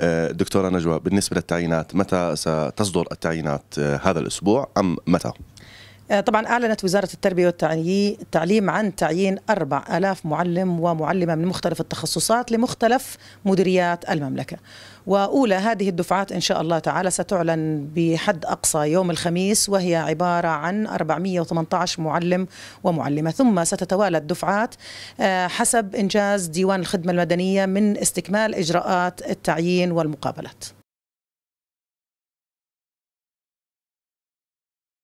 آه، دكتورة نجوى بالنسبة للتعيينات متى ستصدر التعيينات آه، هذا الأسبوع أم متى؟ آه، طبعا أعلنت وزارة التربية والتعليم عن تعيين 4000 معلم ومعلمة من مختلف التخصصات لمختلف مديريات المملكة وأولى هذه الدفعات إن شاء الله تعالى ستعلن بحد أقصى يوم الخميس وهي عبارة عن 418 معلم ومعلمة ثم ستتوالى الدفعات آه، حسب إنجاز ديوان الخدمة المدنية من استكمال إجراءات التعيين والمقابلات